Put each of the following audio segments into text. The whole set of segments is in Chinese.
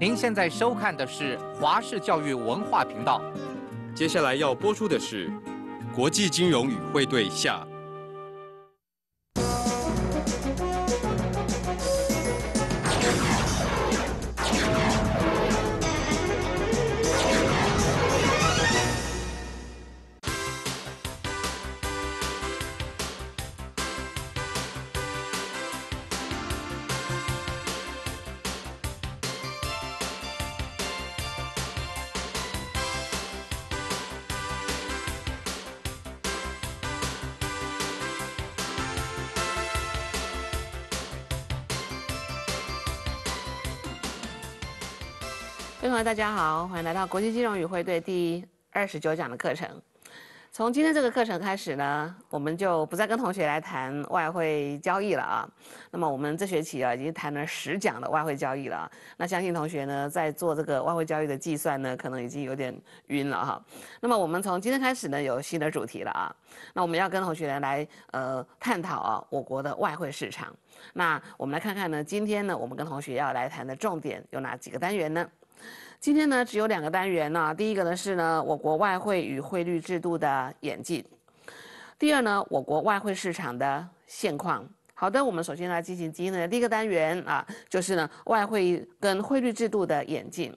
您现在收看的是华视教育文化频道，接下来要播出的是《国际金融与汇兑下》。各位同学，大家好，欢迎来到国际金融与汇兑第二十九讲的课程。从今天这个课程开始呢，我们就不再跟同学来谈外汇交易了啊。那么我们这学期啊，已经谈了十讲的外汇交易了。那相信同学呢，在做这个外汇交易的计算呢，可能已经有点晕了哈。那么我们从今天开始呢，有新的主题了啊。那我们要跟同学来呃探讨啊，我国的外汇市场。那我们来看看呢，今天呢，我们跟同学要来谈的重点有哪几个单元呢？今天呢，只有两个单元呢。第一个呢是呢我国外汇与汇率制度的演进，第二呢我国外汇市场的现况。好的，我们首先来进行今天的第一个单元啊，就是呢外汇跟汇率制度的演进。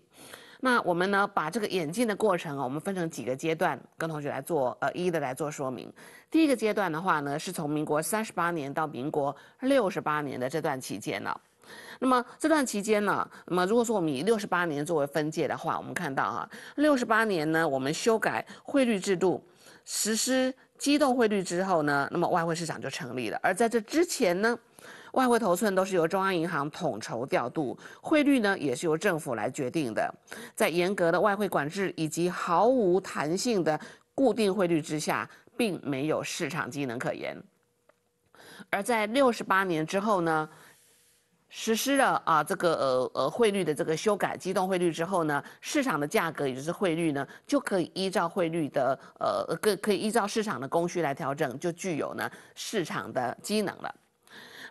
那我们呢把这个演进的过程啊，我们分成几个阶段，跟同学来做呃一一的来做说明。第一个阶段的话呢，是从民国三十八年到民国六十八年的这段期间呢。那么这段期间呢，那么如果说我们以六十八年作为分界的话，我们看到啊，六十八年呢，我们修改汇率制度，实施机动汇率之后呢，那么外汇市场就成立了。而在这之前呢，外汇头寸都是由中央银行统筹调度，汇率呢也是由政府来决定的，在严格的外汇管制以及毫无弹性的固定汇率之下，并没有市场机能可言。而在六十八年之后呢？实施了啊，这个呃呃汇率的这个修改，机动汇率之后呢，市场的价格也就是汇率呢，就可以依照汇率的呃呃各可以依照市场的供需来调整，就具有呢市场的机能了。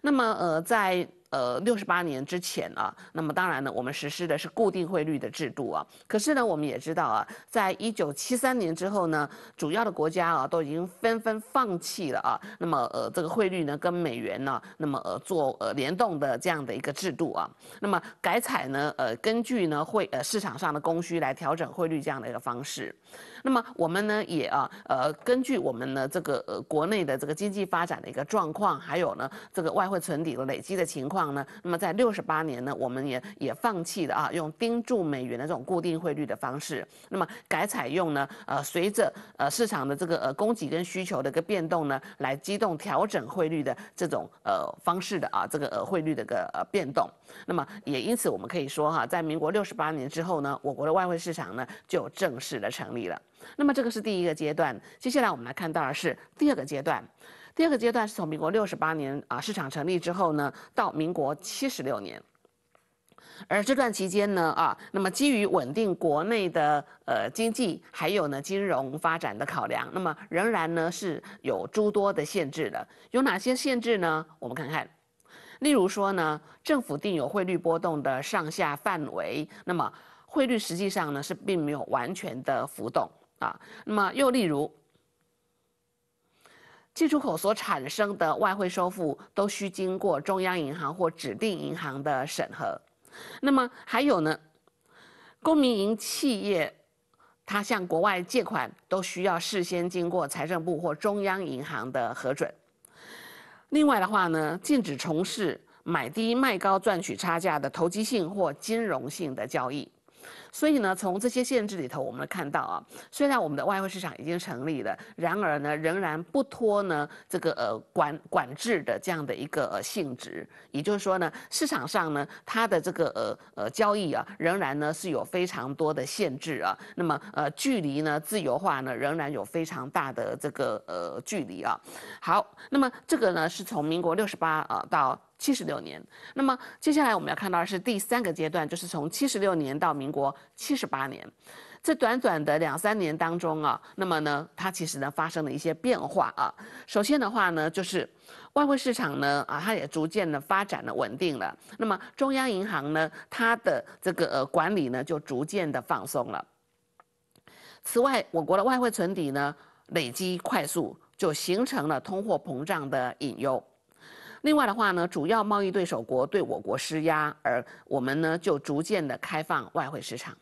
那么呃在。呃，六十八年之前啊，那么当然呢，我们实施的是固定汇率的制度啊。可是呢，我们也知道啊，在一九七三年之后呢，主要的国家啊都已经纷纷放弃了啊。那么呃，这个汇率呢跟美元呢，那么呃做呃联动的这样的一个制度啊。那么改采呢，呃，根据呢会呃市场上的供需来调整汇率这样的一个方式。那么我们呢也啊呃根据我们呢这个呃国内的这个经济发展的一个状况，还有呢这个外汇存底的累积的情况。呢，那么在六十八年呢，我们也也放弃了啊，用盯住美元的这种固定汇率的方式，那么改采用呢，呃，随着呃市场的这个呃供给跟需求的一个变动呢，来机动调整汇率的这种呃方式的啊，这个呃汇率的个呃变动，那么也因此我们可以说哈，在民国六十八年之后呢，我国的外汇市场呢就正式的成立了，那么这个是第一个阶段，接下来我们来看到的是第二个阶段。第二个阶段是从民国六十八年啊市场成立之后呢，到民国七十六年，而这段期间呢啊，那么基于稳定国内的呃经济，还有呢金融发展的考量，那么仍然呢是有诸多的限制的。有哪些限制呢？我们看看，例如说呢，政府定有汇率波动的上下范围，那么汇率实际上呢是并没有完全的浮动啊。那么又例如。进出口所产生的外汇收付都需经过中央银行或指定银行的审核。那么还有呢，公民营企业它向国外借款都需要事先经过财政部或中央银行的核准。另外的话呢，禁止从事买低卖高赚取差价的投机性或金融性的交易。所以呢，从这些限制里头，我们看到啊，虽然我们的外汇市场已经成立了，然而呢，仍然不脱呢这个呃管管制的这样的一个呃、性质。也就是说呢，市场上呢它的这个呃呃交易啊，仍然呢是有非常多的限制啊。那么呃距离呢自由化呢仍然有非常大的这个呃距离啊。好，那么这个呢是从民国六十八啊到七十六年。那么接下来我们要看到的是第三个阶段，就是从七十六年到民国。七十八年，这短短的两三年当中啊，那么呢，它其实呢发生了一些变化啊。首先的话呢，就是外汇市场呢啊，它也逐渐的发展了、稳定了。那么中央银行呢，它的这个管理呢就逐渐的放松了。此外，我国的外汇存底呢累积快速，就形成了通货膨胀的隐忧。另外的话呢，主要贸易对手国对我国施压，而我们呢就逐渐的开放外汇市场。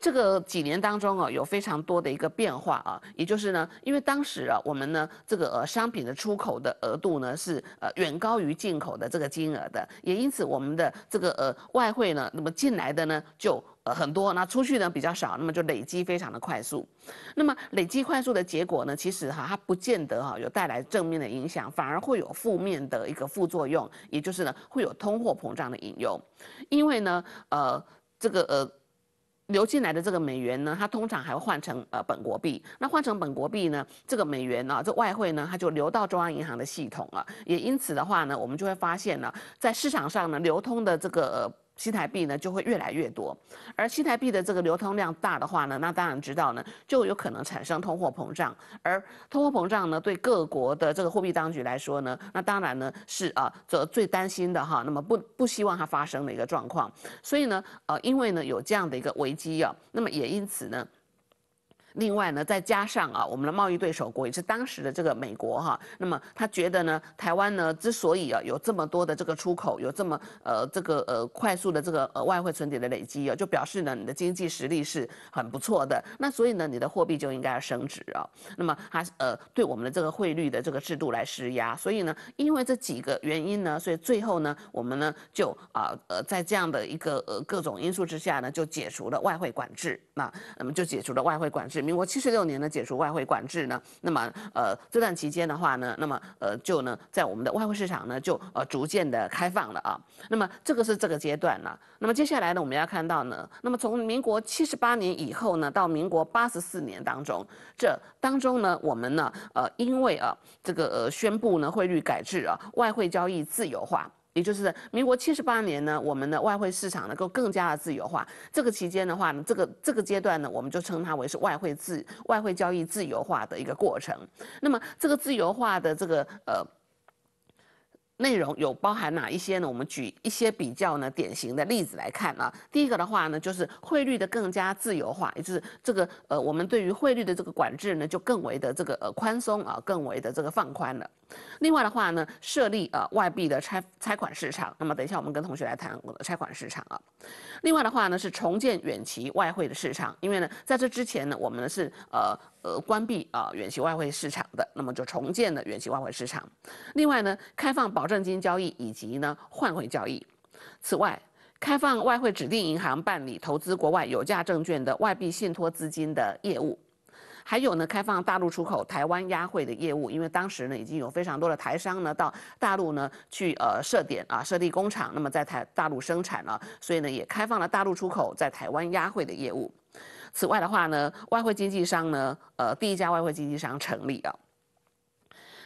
这个几年当中啊，有非常多的一个变化啊，也就是呢，因为当时啊，我们呢，这个呃，商品的出口的额度呢是呃远高于进口的这个金额的，也因此我们的这个呃外汇呢，那么进来的呢就呃，很多，那出去呢比较少，那么就累积非常的快速。那么累积快速的结果呢，其实哈，它不见得哈有带来正面的影响，反而会有负面的一个副作用，也就是呢会有通货膨胀的引诱，因为呢，呃，这个呃。流进来的这个美元呢，它通常还会换成呃本国币。那换成本国币呢，这个美元呢，这外汇呢，它就流到中央银行的系统了。也因此的话呢，我们就会发现呢，在市场上呢，流通的这个。新台币呢就会越来越多，而新台币的这个流通量大的话呢，那当然知道呢，就有可能产生通货膨胀，而通货膨胀呢对各国的这个货币当局来说呢，那当然呢是啊则最担心的哈，那么不不希望它发生的一个状况，所以呢呃因为呢有这样的一个危机啊，那么也因此呢。另外呢，再加上啊，我们的贸易对手国也是当时的这个美国哈，那么他觉得呢，台湾呢之所以啊有这么多的这个出口，有这么呃这个呃快速的这个呃外汇存底的累积啊，就表示呢你的经济实力是很不错的，那所以呢你的货币就应该要升值啊，那么他呃对我们的这个汇率的这个制度来施压，所以呢，因为这几个原因呢，所以最后呢，我们呢就啊呃在这样的一个呃各种因素之下呢，就解除了外汇管制，那那么就解除了外汇管制。民国七十六年呢，解除外汇管制呢，那么呃，这段期间的话呢，那么呃，就呢，在我们的外汇市场呢，就呃，逐渐的开放了啊。那么这个是这个阶段了。那么接下来呢，我们要看到呢，那么从民国七十八年以后呢，到民国八十四年当中，这当中呢，我们呢，呃，因为啊，这个呃，宣布呢，汇率改制啊，外汇交易自由化。也就是民国七十八年呢，我们的外汇市场能够更加的自由化。这个期间的话呢，这个这个阶段呢，我们就称它为是外汇自外汇交易自由化的一个过程。那么这个自由化的这个呃内容有包含哪一些呢？我们举一些比较呢典型的例子来看啊。第一个的话呢，就是汇率的更加自由化，也就是这个呃我们对于汇率的这个管制呢，就更为的这个呃宽松啊，更为的这个放宽了。另外的话呢，设立呃外币的拆拆款市场，那么等一下我们跟同学来谈我的拆款市场啊。另外的话呢是重建远期外汇的市场，因为呢在这之前呢我们呢是呃呃关闭啊远期外汇市场的，那么就重建了远期外汇市场。另外呢开放保证金交易以及呢换汇交易。此外，开放外汇指定银行办理投资国外有价证券的外币信托资金的业务。还有呢，开放大陆出口台湾押汇的业务，因为当时呢已经有非常多的台商呢到大陆呢去呃设点啊设立工厂，那么在台大陆生产了，所以呢也开放了大陆出口在台湾押汇的业务。此外的话呢，外汇经纪商呢，呃第一家外汇经纪商成立啊。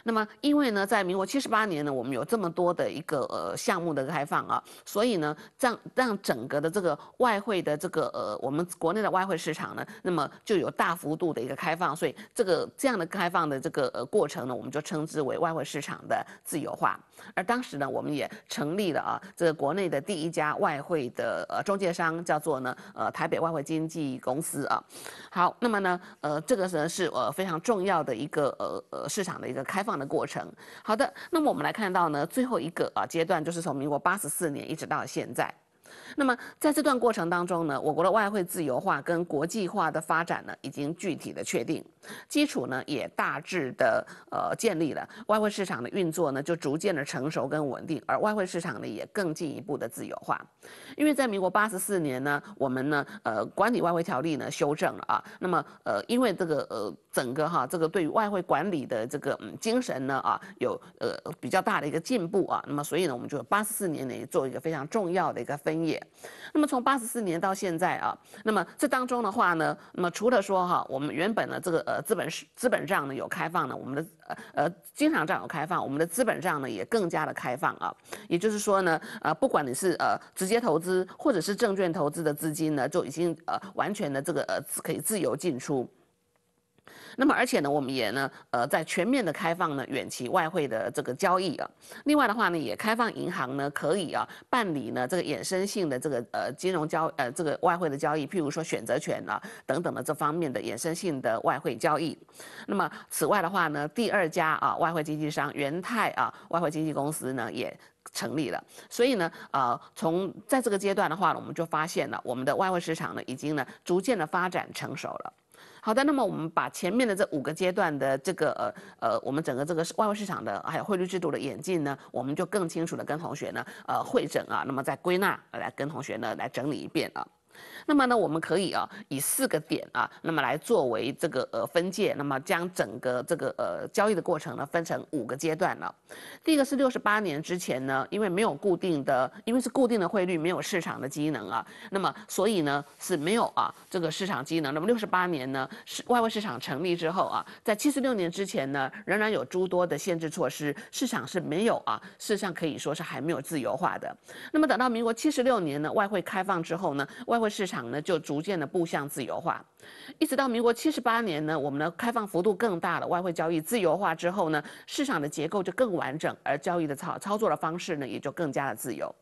那么，因为呢，在民国七十八年呢，我们有这么多的一个呃项目的开放啊，所以呢，让让整个的这个外汇的这个呃我们国内的外汇市场呢，那么就有大幅度的一个开放，所以这个这样的开放的这个呃过程呢，我们就称之为外汇市场的自由化。而当时呢，我们也成立了啊，这个国内的第一家外汇的呃中介商，叫做呢呃台北外汇经纪公司啊。好，那么呢，呃，这个呢是呃非常重要的一个呃呃市场的一个开放。的过程，好的，那么我们来看到呢，最后一个啊阶段就是从民国八十四年一直到现在。那么在这段过程当中呢，我国的外汇自由化跟国际化的发展呢，已经具体的确定，基础呢也大致的呃建立了，外汇市场的运作呢就逐渐的成熟跟稳定，而外汇市场呢也更进一步的自由化。因为在民国八十四年呢，我们呢呃管理外汇条例呢修正了啊，那么呃因为这个呃。整个哈这个对于外汇管理的这个嗯精神呢啊有呃比较大的一个进步啊，那么所以呢我们就八十四年呢做一个非常重要的一个分野，那么从八十四年到现在啊，那么这当中的话呢，那么除了说哈我们原本的这个呃资本资本账呢有开放呢，我们的呃呃经常账有开放，我们的资本账呢也更加的开放啊，也就是说呢呃不管你是呃直接投资或者是证券投资的资金呢，就已经呃完全的这个呃可以自由进出。那么，而且呢，我们也呢，呃，在全面的开放呢远期外汇的这个交易啊。另外的话呢，也开放银行呢可以啊办理呢这个衍生性的这个呃金融交呃这个外汇的交易，譬如说选择权啊等等的这方面的衍生性的外汇交易。那么此外的话呢，第二家啊外汇经纪商元泰啊外汇经纪公司呢也成立了。所以呢，呃，从在这个阶段的话，呢，我们就发现了我们的外汇市场呢已经呢逐渐的发展成熟了。好的，那么我们把前面的这五个阶段的这个呃呃，我们整个这个外汇市场的还有汇率制度的演进呢，我们就更清楚的跟同学呢呃会诊啊，那么再归纳来跟同学呢来整理一遍啊。那么呢，我们可以啊以四个点啊，那么来作为这个呃分界，那么将整个这个呃交易的过程呢分成五个阶段了。第一个是六十八年之前呢，因为没有固定的，因为是固定的汇率，没有市场的机能啊，那么所以呢是没有啊这个市场机能。那么六十八年呢，是外汇市场成立之后啊，在七十六年之前呢，仍然有诸多的限制措施，市场是没有啊，事实上可以说是还没有自由化的。那么等到民国七十六年呢，外汇开放之后呢，外汇市场。场呢就逐渐的步向自由化，一直到民国七十八年呢，我们的开放幅度更大了，外汇交易自由化之后呢，市场的结构就更完整，而交易的操操作的方式呢也就更加的自由。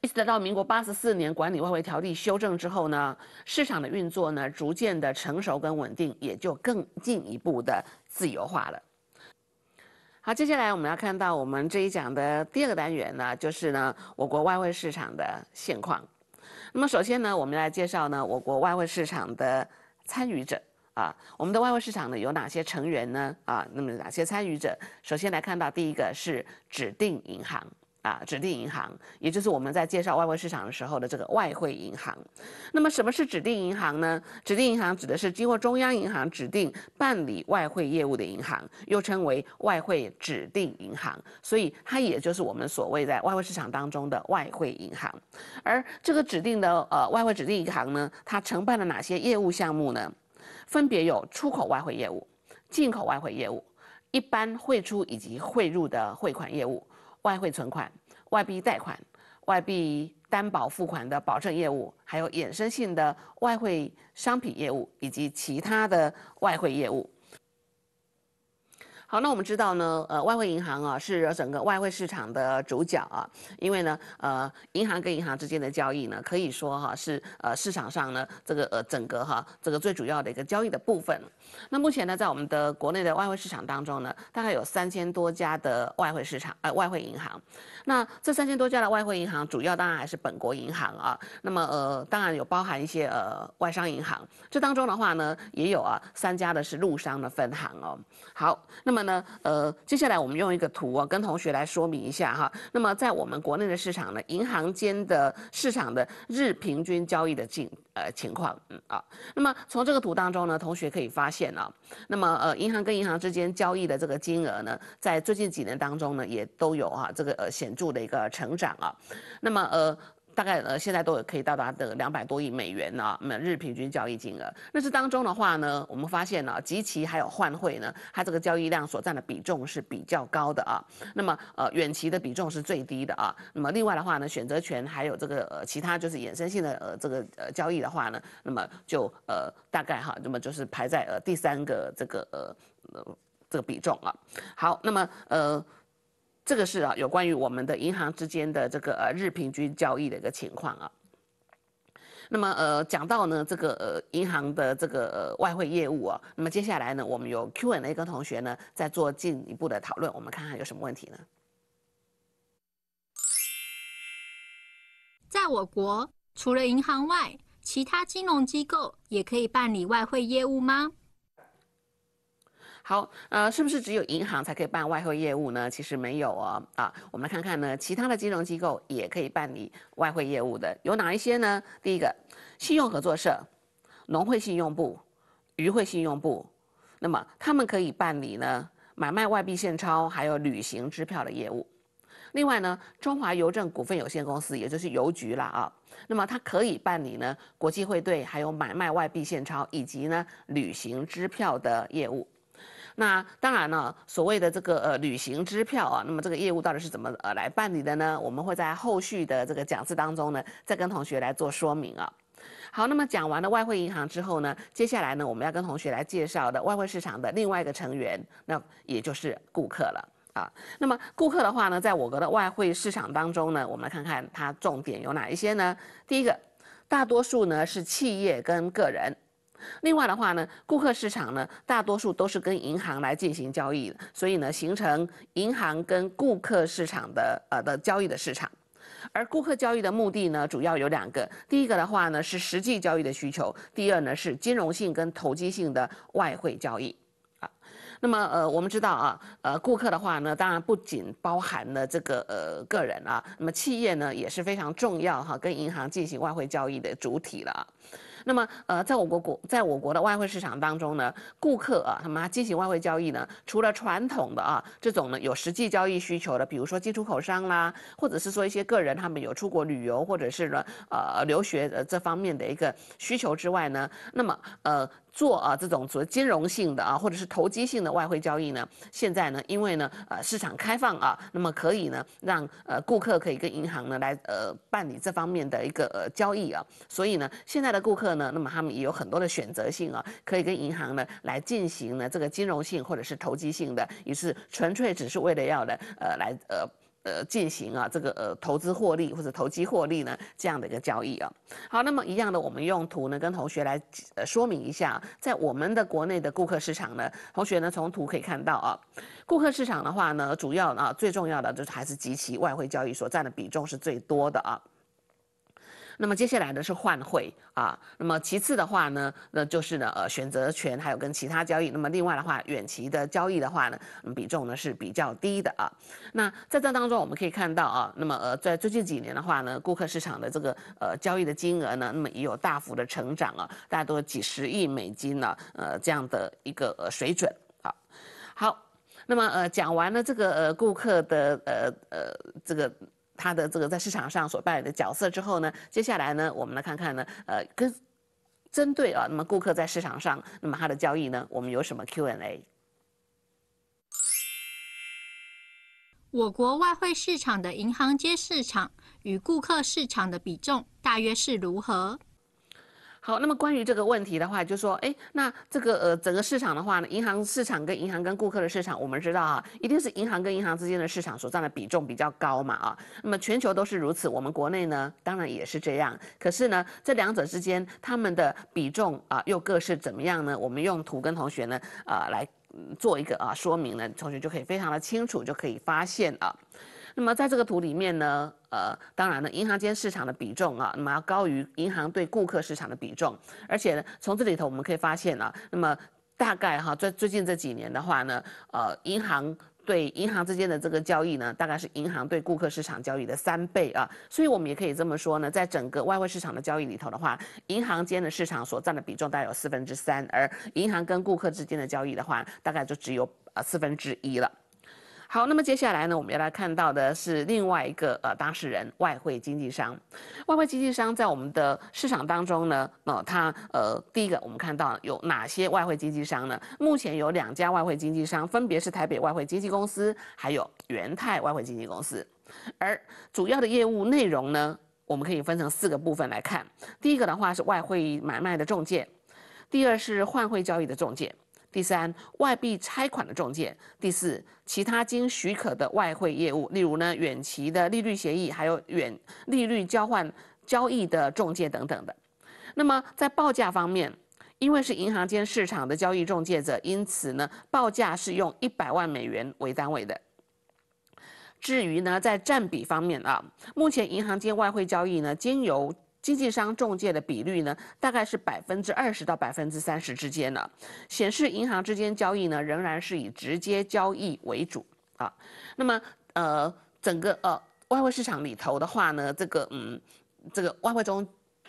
一直到民国八十四年管理外汇条例修正之后呢，市场的运作呢逐渐的成熟跟稳定，也就更进一步的自由化了。好，接下来我们要看到我们这一讲的第二个单元呢，就是呢我国外汇市场的现况。那么首先呢，我们来介绍呢我国外汇市场的参与者啊，我们的外汇市场呢有哪些成员呢？啊，那么哪些参与者？首先来看到第一个是指定银行。啊，指定银行，也就是我们在介绍外汇市场的时候的这个外汇银行。那么，什么是指定银行呢？指定银行指的是经过中央银行指定办理外汇业务的银行，又称为外汇指定银行。所以，它也就是我们所谓在外汇市场当中的外汇银行。而这个指定的呃外汇指定银行呢，它承办了哪些业务项目呢？分别有出口外汇业务、进口外汇业务、一般汇出以及汇入的汇款业务。外汇存款、外币贷款、外币担保付款的保证业务，还有衍生性的外汇商品业务以及其他的外汇业务。好，那我们知道呢，呃，外汇银行啊是整个外汇市场的主角啊，因为呢，呃，银行跟银行之间的交易呢，可以说哈是呃市场上呢这个呃整个哈这个最主要的一个交易的部分。那目前呢，在我们的国内的外汇市场当中呢，大概有三千多家的外汇市场呃外汇银行。那这三千多家的外汇银行，主要当然还是本国银行啊，那么呃当然有包含一些呃外商银行。这当中的话呢，也有啊三家的是陆商的分行哦。好，那么。那呢？呃，接下来我们用一个图啊，跟同学来说明一下哈。那么，在我们国内的市场呢，银行间的市场的日平均交易的进呃情况，嗯啊。那么从这个图当中呢，同学可以发现啊，那么呃，银行跟银行之间交易的这个金额呢，在最近几年当中呢，也都有啊这个呃显著的一个成长啊。那么呃。大概呃现在都有可以到达的两百多亿美元呢，每日平均交易金额。那这当中的话呢，我们发现呢，集期还有换汇呢，它这个交易量所占的比重是比较高的啊。那么呃远期的比重是最低的啊。那么另外的话呢，选择权还有这个呃其他就是衍生性的呃这个呃交易的话呢，那么就呃大概哈，那么就是排在呃第三个这个呃这个比重啊。好，那么呃。这个是啊，有关于我们的银行之间的这个呃日平均交易的一个情况啊。那么呃，讲到呢这个呃银行的这个呃外汇业务啊，那么接下来呢，我们有 Q&A 跟同学呢再做进一步的讨论，我们看看有什么问题呢？在我国，除了银行外，其他金融机构也可以办理外汇业务吗？好，呃，是不是只有银行才可以办外汇业务呢？其实没有哦，啊，我们看看呢，其他的金融机构也可以办理外汇业务的，有哪一些呢？第一个，信用合作社、农会信用部、渔会信用部，那么他们可以办理呢买卖外币现钞，还有旅行支票的业务。另外呢，中华邮政股份有限公司，也就是邮局啦，啊，那么它可以办理呢国际汇兑，还有买卖外币现钞，以及呢旅行支票的业务。那当然了，所谓的这个呃旅行支票啊，那么这个业务到底是怎么呃来办理的呢？我们会在后续的这个讲次当中呢，再跟同学来做说明啊。好，那么讲完了外汇银行之后呢，接下来呢我们要跟同学来介绍的外汇市场的另外一个成员，那也就是顾客了啊。那么顾客的话呢，在我国的外汇市场当中呢，我们来看看它重点有哪一些呢？第一个，大多数呢是企业跟个人。另外的话呢，顾客市场呢，大多数都是跟银行来进行交易，所以呢，形成银行跟顾客市场的呃的交易的市场。而顾客交易的目的呢，主要有两个，第一个的话呢是实际交易的需求，第二呢是金融性跟投机性的外汇交易啊。那么呃，我们知道啊，呃，顾客的话呢，当然不仅包含了这个呃个人啊，那么企业呢也是非常重要哈，跟银行进行外汇交易的主体了啊。那么，呃，在我国国，在我国的外汇市场当中呢，顾客啊，他们进行外汇交易呢，除了传统的啊，这种呢有实际交易需求的，比如说进出口商啦，或者是说一些个人他们有出国旅游或者是呢，呃，留学呃这方面的一个需求之外呢，那么，呃。做啊这种主谓金融性的啊，或者是投机性的外汇交易呢？现在呢，因为呢，呃，市场开放啊，那么可以呢，让呃顾客可以跟银行呢来呃办理这方面的一个呃交易啊。所以呢，现在的顾客呢，那么他们也有很多的选择性啊，可以跟银行呢来进行呢这个金融性或者是投机性的，也是纯粹只是为了要的呃来呃。呃，进行啊这个呃投资获利或者投机获利呢这样的一个交易啊。好，那么一样的，我们用图呢跟同学来呃说明一下，在我们的国内的顾客市场呢，同学呢从图可以看到啊，顾客市场的话呢，主要啊最重要的就是还是及其外汇交易所占的比重是最多的啊。那么接下来呢是换汇啊，那么其次的话呢，那就是呢呃选择权还有跟其他交易，那么另外的话远期的交易的话呢，比重呢是比较低的啊。那在这当中我们可以看到啊，那么呃在最近几年的话呢，顾客市场的这个呃交易的金额呢，那么也有大幅的成长啊，大多几十亿美金呢呃这样的一个水准啊。好，那么呃讲完了这个呃顾客的呃呃这个。他的这个在市场上所扮演的角色之后呢，接下来呢，我们来看看呢，呃，跟针对啊，那么顾客在市场上，那么他的交易呢，我们有什么 Q&A？我国外汇市场的银行间市场与顾客市场的比重大约是如何？好，那么关于这个问题的话，就说，哎，那这个呃，整个市场的话呢，银行市场跟银行跟顾客的市场，我们知道啊，一定是银行跟银行之间的市场所占的比重比较高嘛，啊，那么全球都是如此，我们国内呢，当然也是这样。可是呢，这两者之间，他们的比重啊，又各是怎么样呢？我们用图跟同学呢，啊，来做一个啊说明呢，同学就可以非常的清楚，就可以发现啊。那么在这个图里面呢，呃，当然呢，银行间市场的比重啊，那么要高于银行对顾客市场的比重。而且呢，从这里头我们可以发现啊，那么大概哈在最近这几年的话呢，呃，银行对银行之间的这个交易呢，大概是银行对顾客市场交易的三倍啊。所以我们也可以这么说呢，在整个外汇市场的交易里头的话，银行间的市场所占的比重大概有四分之三，而银行跟顾客之间的交易的话，大概就只有呃四分之一了。好，那么接下来呢，我们要来看到的是另外一个呃当事人——外汇经纪商。外汇经纪商在我们的市场当中呢，哦，它呃，第一个我们看到有哪些外汇经纪商呢？目前有两家外汇经纪商，分别是台北外汇经纪公司，还有元泰外汇经纪公司。而主要的业务内容呢，我们可以分成四个部分来看。第一个的话是外汇买卖的中介，第二是换汇交易的中介。第三，外币拆款的中介；第四，其他经许可的外汇业务，例如呢远期的利率协议，还有远利率交换交易的中介等等的。那么在报价方面，因为是银行间市场的交易中介者，因此呢报价是用一百万美元为单位的。至于呢在占比方面啊，目前银行间外汇交易呢，经由经纪商中介的比率呢，大概是百分之二十到百分之三十之间呢，显示银行之间交易呢仍然是以直接交易为主啊。那么呃，整个呃外汇市场里头的话呢，这个嗯，这个外汇中，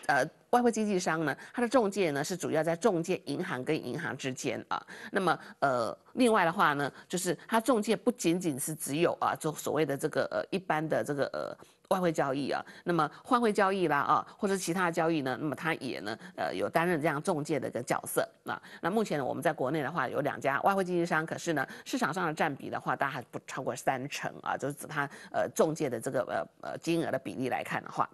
呃外汇经纪商呢，它的中介呢是主要在中介银行跟银行之间啊。那么呃，另外的话呢，就是它中介不仅仅是只有啊，就所谓的这个呃一般的这个呃。外汇交易啊，那么换汇交易啦啊，或者其他的交易呢，那么他也呢，呃，有担任这样中介的一个角色啊。那目前呢，我们在国内的话有两家外汇经纪商，可是呢，市场上的占比的话，大概不超过三成啊，就是指它呃中介的这个呃呃金额的比例来看的话。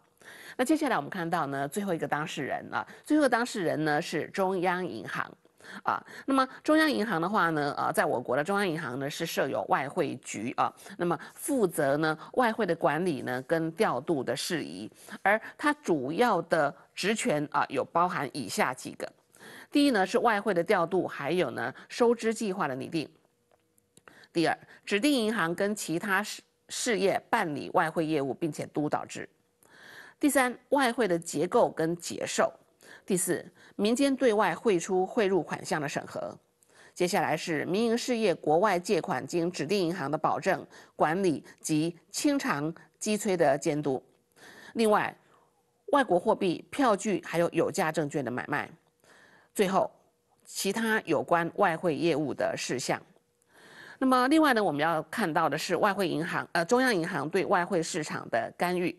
那接下来我们看到呢，最后一个当事人啊，最后当事人呢是中央银行。啊，那么中央银行的话呢，呃，在我国的中央银行呢是设有外汇局啊，那么负责呢外汇的管理呢跟调度的事宜，而它主要的职权啊有包含以下几个：第一呢是外汇的调度，还有呢收支计划的拟定；第二，指定银行跟其他事事业办理外汇业务并且督导之；第三，外汇的结构跟结售；第四。民间对外汇出、汇入款项的审核，接下来是民营事业国外借款经指定银行的保证管理及清偿击催的监督。另外，外国货币、票据还有有价证券的买卖，最后其他有关外汇业务的事项。那么，另外呢，我们要看到的是外汇银行，呃，中央银行对外汇市场的干预，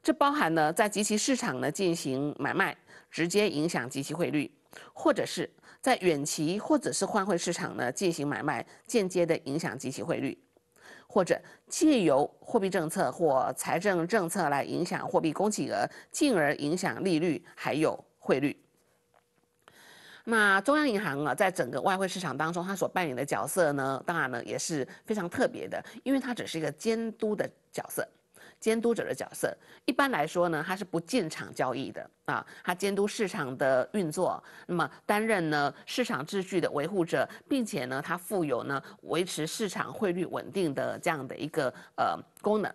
这包含呢在及其市场呢进行买卖。直接影响及其汇率，或者是在远期或者是换汇市场呢进行买卖，间接的影响及其汇率，或者借由货币政策或财政政策来影响货币供给额，进而影响利率还有汇率。那中央银行啊，在整个外汇市场当中，它所扮演的角色呢，当然呢也是非常特别的，因为它只是一个监督的角色。监督者的角色，一般来说呢，他是不进场交易的啊，他监督市场的运作，那么担任呢市场秩序的维护者，并且呢，它负有呢维持市场汇率稳定的这样的一个呃功能。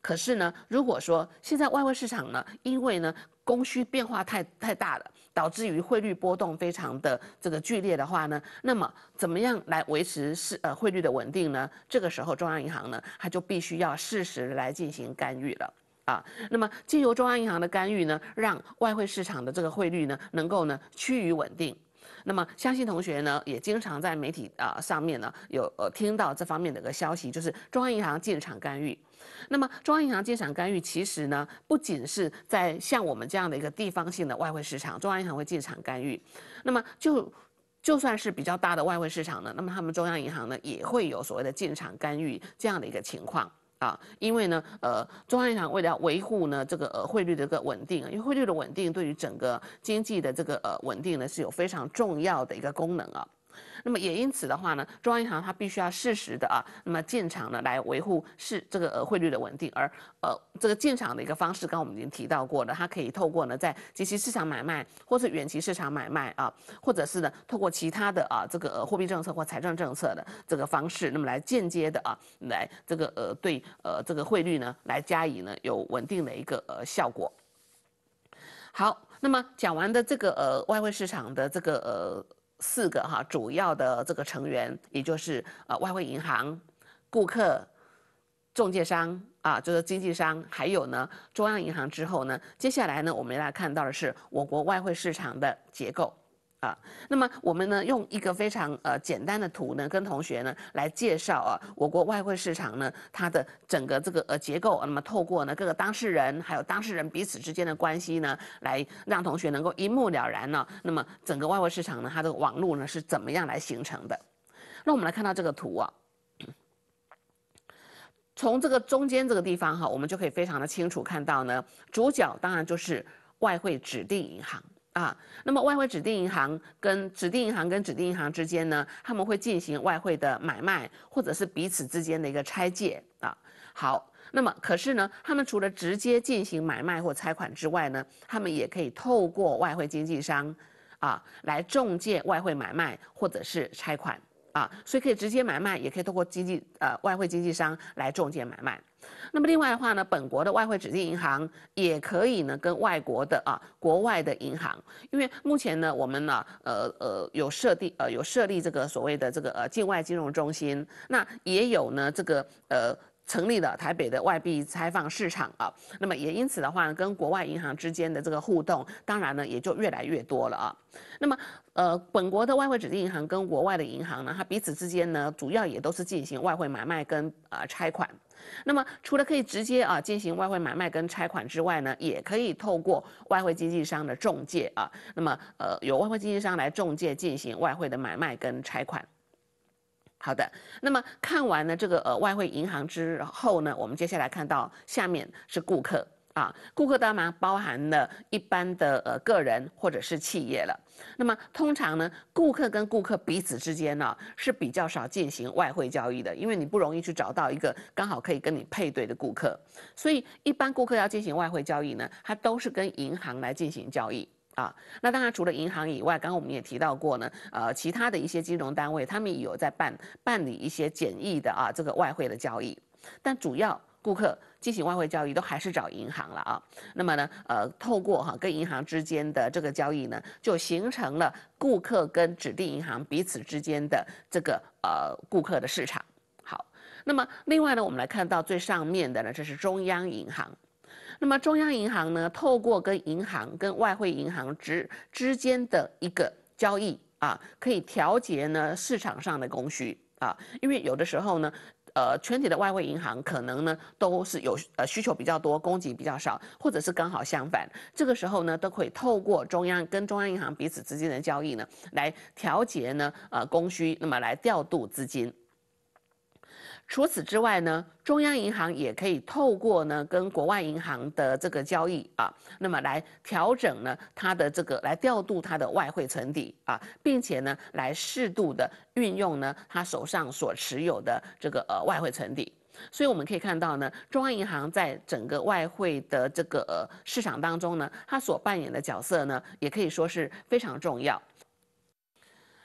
可是呢，如果说现在外汇市场呢，因为呢供需变化太太大了，导致于汇率波动非常的这个剧烈的话呢，那么怎么样来维持市呃汇率的稳定呢？这个时候中央银行呢，它就必须要适时来进行干预了啊。那么经由中央银行的干预呢，让外汇市场的这个汇率呢，能够呢趋于稳定。那么，相信同学呢也经常在媒体啊上面呢有呃听到这方面的一个消息，就是中央银行进场干预。那么，中央银行进场干预其实呢，不仅是在像我们这样的一个地方性的外汇市场，中央银行会进场干预。那么，就就算是比较大的外汇市场呢，那么他们中央银行呢也会有所谓的进场干预这样的一个情况。啊，因为呢，呃，中央银行为了维护呢这个呃汇率的一个稳定，因为汇率的稳定对于整个经济的这个呃稳定呢是有非常重要的一个功能啊。那么也因此的话呢，中央银行它必须要适时的啊，那么建厂呢来维护是这个呃汇率的稳定，而呃这个建厂的一个方式，刚刚我们已经提到过了，它可以透过呢在及其市场买卖，或是远期市场买卖啊，或者是呢透过其他的啊这个呃货币政策或财政政策的这个方式，那么来间接的啊来这个呃对呃这个汇率呢来加以呢有稳定的一个呃效果。好，那么讲完的这个呃外汇市场的这个呃。四个哈主要的这个成员，也就是呃外汇银行、顾客、中介商啊，就是经纪商，还有呢中央银行之后呢，接下来呢，我们来看到的是我国外汇市场的结构。啊，那么我们呢用一个非常呃简单的图呢，跟同学呢来介绍啊我国外汇市场呢它的整个这个呃结构。那么透过呢各个当事人，还有当事人彼此之间的关系呢，来让同学能够一目了然呢。那么整个外汇市场呢它的网络呢是怎么样来形成的？那我们来看到这个图啊，从这个中间这个地方哈，我们就可以非常的清楚看到呢，主角当然就是外汇指定银行。啊，那么外汇指定银行跟指定银行跟指定银行之间呢，他们会进行外汇的买卖，或者是彼此之间的一个拆借啊。好，那么可是呢，他们除了直接进行买卖或拆款之外呢，他们也可以透过外汇经纪商啊来中介外汇买卖或者是拆款啊，所以可以直接买卖，也可以通过经纪呃外汇经纪商来中介买卖。那么另外的话呢，本国的外汇指定银行也可以呢跟外国的啊国外的银行，因为目前呢我们呢呃呃有设定呃有设立这个所谓的这个呃境外金融中心，那也有呢这个呃成立了台北的外币开放市场啊，那么也因此的话跟国外银行之间的这个互动，当然呢也就越来越多了啊。那么呃本国的外汇指定银行跟国外的银行呢，它彼此之间呢主要也都是进行外汇买卖跟呃拆款。那么，除了可以直接啊进行外汇买卖跟拆款之外呢，也可以透过外汇经纪商的中介啊，那么呃有外汇经纪商来中介进行外汇的买卖跟拆款。好的，那么看完了这个呃外汇银行之后呢，我们接下来看到下面是顾客。啊，顾客当然包含了一般的呃个人或者是企业了？那么通常呢，顾客跟顾客彼此之间呢是比较少进行外汇交易的，因为你不容易去找到一个刚好可以跟你配对的顾客。所以一般顾客要进行外汇交易呢，它都是跟银行来进行交易啊。那当然除了银行以外，刚刚我们也提到过呢，呃，其他的一些金融单位，他们也有在办办理一些简易的啊这个外汇的交易，但主要顾客。进行外汇交易都还是找银行了啊，那么呢，呃，透过哈跟银行之间的这个交易呢，就形成了顾客跟指定银行彼此之间的这个呃顾客的市场。好，那么另外呢，我们来看到最上面的呢，这是中央银行。那么中央银行呢，透过跟银行、跟外汇银行之之间的一个交易啊，可以调节呢市场上的供需啊，因为有的时候呢。呃，全体的外汇银行可能呢都是有呃需求比较多，供给比较少，或者是刚好相反。这个时候呢，都可以透过中央跟中央银行彼此之间的交易呢，来调节呢呃供需，那么来调度资金。除此之外呢，中央银行也可以透过呢跟国外银行的这个交易啊，那么来调整呢它的这个来调度它的外汇存底啊，并且呢来适度的运用呢它手上所持有的这个呃外汇存底。所以我们可以看到呢，中央银行在整个外汇的这个市场当中呢，它所扮演的角色呢，也可以说是非常重要。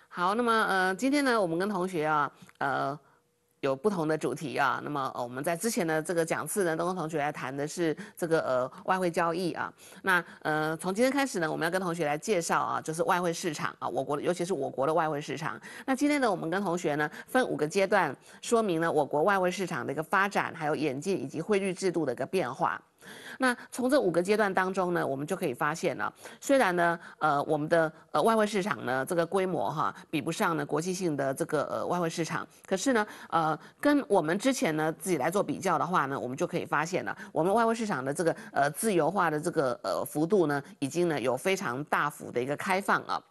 好，那么呃，今天呢，我们跟同学啊，呃。有不同的主题啊，那么呃，我们在之前的这个讲次呢，都跟同学来谈的是这个呃外汇交易啊。那呃从今天开始呢，我们要跟同学来介绍啊，就是外汇市场啊，我国尤其是我国的外汇市场。那今天呢，我们跟同学呢分五个阶段说明呢我国外汇市场的一个发展，还有演进以及汇率制度的一个变化。那从这五个阶段当中呢，我们就可以发现了，虽然呢，呃，我们的呃外汇市场呢这个规模哈，比不上呢国际性的这个呃外汇市场，可是呢，呃，跟我们之前呢自己来做比较的话呢，我们就可以发现了，我们外汇市场的这个呃自由化的这个呃幅度呢，已经呢有非常大幅的一个开放了。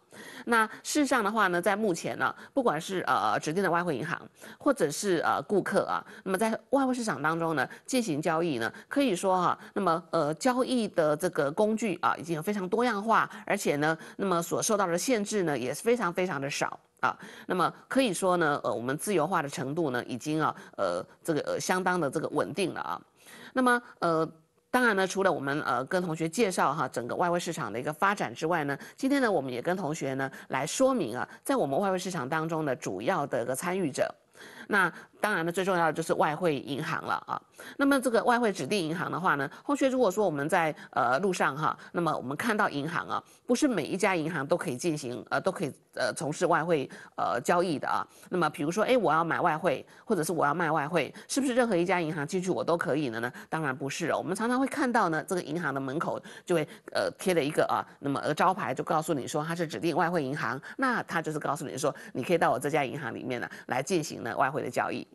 那事实上的话呢，在目前呢，不管是呃指定的外汇银行，或者是呃顾客啊，那么在外汇市场当中呢进行交易呢，可以说哈，那么呃，交易的这个工具啊，已经有非常多样化，而且呢，那么所受到的限制呢也是非常非常的少啊。那么可以说呢，呃，我们自由化的程度呢，已经啊，呃，这个呃相当的这个稳定了啊。那么呃，当然呢，除了我们呃跟同学介绍哈整个外汇市场的一个发展之外呢，今天呢我们也跟同学呢来说明啊，在我们外汇市场当中的主要的一个参与者。那当然了，最重要的就是外汇银行了啊。那么这个外汇指定银行的话呢，后续如果说我们在呃路上哈，那么我们看到银行啊，不是每一家银行都可以进行呃都可以呃从事外汇呃交易的啊。那么比如说哎，我要买外汇或者是我要卖外汇，是不是任何一家银行进去我都可以的呢？当然不是了。我们常常会看到呢，这个银行的门口就会呃贴了一个啊那么呃招牌，就告诉你说它是指定外汇银行，那它就是告诉你说你可以到我这家银行里面呢来进行呢外。汇的交易，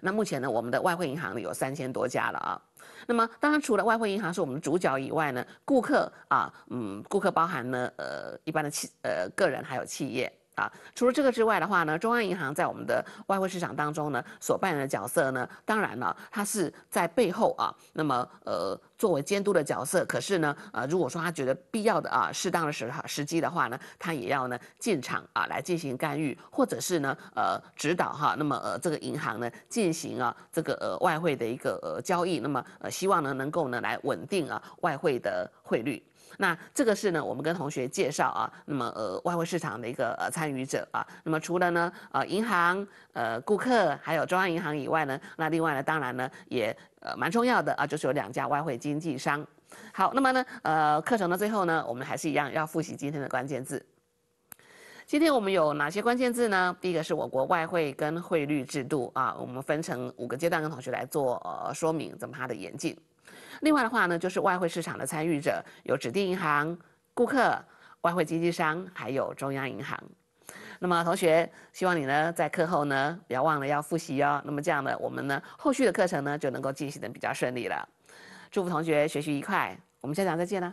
那目前呢，我们的外汇银行呢有三千多家了啊。那么，当然除了外汇银行是我们主角以外呢，顾客啊，嗯，顾客包含呢，呃，一般的企，呃，个人还有企业。啊，除了这个之外的话呢，中央银行在我们的外汇市场当中呢，所扮演的角色呢，当然了，它是在背后啊，那么呃，作为监督的角色。可是呢，呃，如果说他觉得必要的啊，适当的时时机的话呢，他也要呢进场啊来进行干预，或者是呢，呃，指导哈，那么呃，这个银行呢进行啊这个呃外汇的一个呃交易，那么呃，希望呢能够呢来稳定啊外汇的汇率。那这个是呢，我们跟同学介绍啊，那么呃外汇市场的一个呃参与者啊，那么除了呢呃银行呃顾客，还有中央银行以外呢，那另外呢当然呢也呃蛮重要的啊，就是有两家外汇经纪商。好，那么呢呃课程的最后呢，我们还是一样要复习今天的关键字。今天我们有哪些关键字呢？第一个是我国外汇跟汇率制度啊，我们分成五个阶段跟同学来做说明，怎么它的演进。另外的话呢，就是外汇市场的参与者有指定银行、顾客、外汇经纪商，还有中央银行。那么同学，希望你呢在课后呢不要忘了要复习哦。那么这样呢，我们呢后续的课程呢就能够进行的比较顺利了。祝福同学学习愉快，我们下讲再见了。